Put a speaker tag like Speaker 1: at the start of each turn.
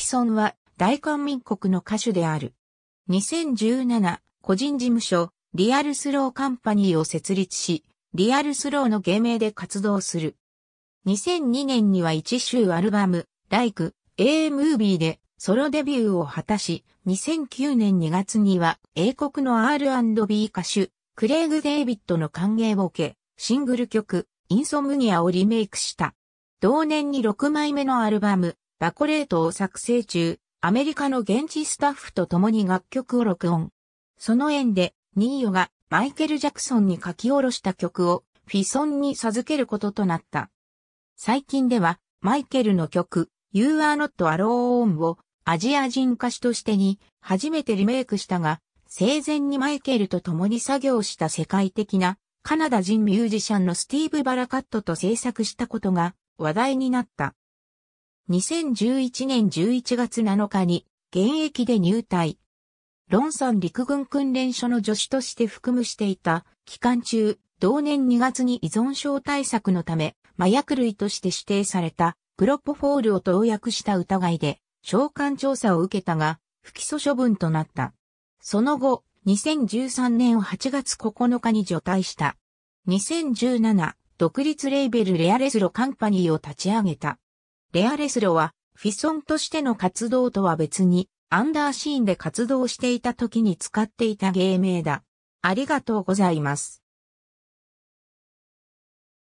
Speaker 1: ピソンは大韓民国の歌手である。2017、
Speaker 2: 個人事務所、リアルスローカンパニーを設立し、リアルスローの芸名で活動する。2002年には一周アルバム、ライク、A Movie でソロデビューを果たし、2009年2月には英国の R&B 歌手、クレイグ・デイビッドの歓迎を受け、シングル曲、インソムニアをリメイクした。同年に6枚目のアルバム、バコレートを作成中、アメリカの現地スタッフと共に楽曲を録音。その縁で、ニーヨがマイケル・ジャクソンに書き下ろした曲をフィソンに授けることとなった。最近では、マイケルの曲、You Are Not Alone をアジア人歌手としてに初めてリメイクしたが、生前にマイケルと共に作業した世界的なカナダ人ミュージシャンのスティーブ・バラカットと制作したことが話題になった。2011年11月7日に現役で入隊。ロンサン陸軍訓練所の助手として服務していた期間中、同年2月に依存症対策のため、麻薬類として指定されたプロポフォールを投薬した疑いで、召喚調査を受けたが、不起訴処分となった。その後、2013年8月9日に除隊した。2017、独立レーベルレアレスロカンパニーを立ち上げた。レアレスロは、フィソンとしての活動とは別に、アンダーシーンで活動していた時に使ってい
Speaker 1: た芸名だ。ありがとうございます。